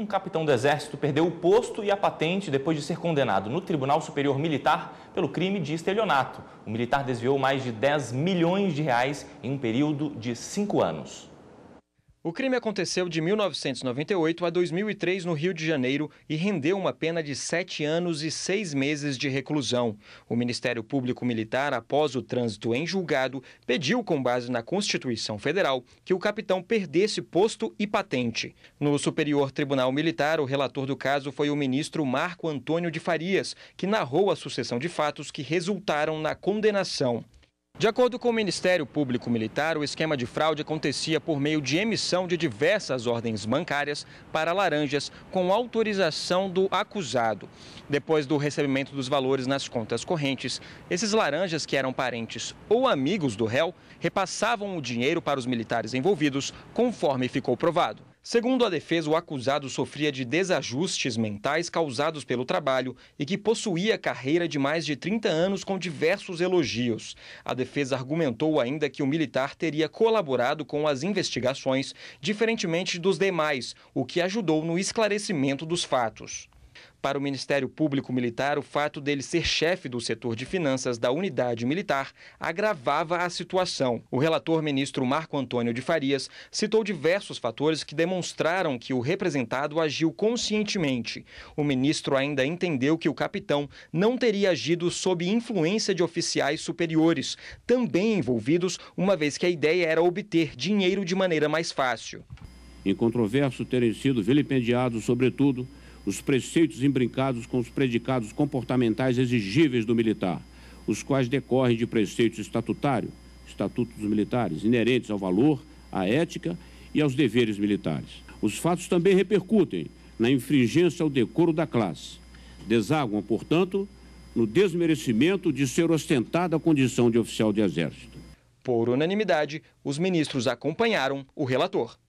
um capitão do Exército perdeu o posto e a patente depois de ser condenado no Tribunal Superior Militar pelo crime de estelionato. O militar desviou mais de 10 milhões de reais em um período de cinco anos. O crime aconteceu de 1998 a 2003 no Rio de Janeiro e rendeu uma pena de sete anos e seis meses de reclusão. O Ministério Público Militar, após o trânsito em julgado, pediu, com base na Constituição Federal, que o capitão perdesse posto e patente. No Superior Tribunal Militar, o relator do caso foi o ministro Marco Antônio de Farias, que narrou a sucessão de fatos que resultaram na condenação. De acordo com o Ministério Público Militar, o esquema de fraude acontecia por meio de emissão de diversas ordens bancárias para laranjas com autorização do acusado. Depois do recebimento dos valores nas contas correntes, esses laranjas que eram parentes ou amigos do réu repassavam o dinheiro para os militares envolvidos, conforme ficou provado. Segundo a defesa, o acusado sofria de desajustes mentais causados pelo trabalho e que possuía carreira de mais de 30 anos com diversos elogios. A defesa argumentou ainda que o militar teria colaborado com as investigações, diferentemente dos demais, o que ajudou no esclarecimento dos fatos. Para o Ministério Público Militar, o fato dele ser chefe do setor de finanças da unidade militar agravava a situação. O relator ministro Marco Antônio de Farias citou diversos fatores que demonstraram que o representado agiu conscientemente. O ministro ainda entendeu que o capitão não teria agido sob influência de oficiais superiores, também envolvidos, uma vez que a ideia era obter dinheiro de maneira mais fácil. Em controverso terem sido vilipendiados, sobretudo, os preceitos imbrincados com os predicados comportamentais exigíveis do militar, os quais decorrem de preceitos estatutários, estatuto dos militares, inerentes ao valor, à ética e aos deveres militares. Os fatos também repercutem na infringência ao decoro da classe. Desaguam, portanto, no desmerecimento de ser ostentada a condição de oficial de exército. Por unanimidade, os ministros acompanharam o relator.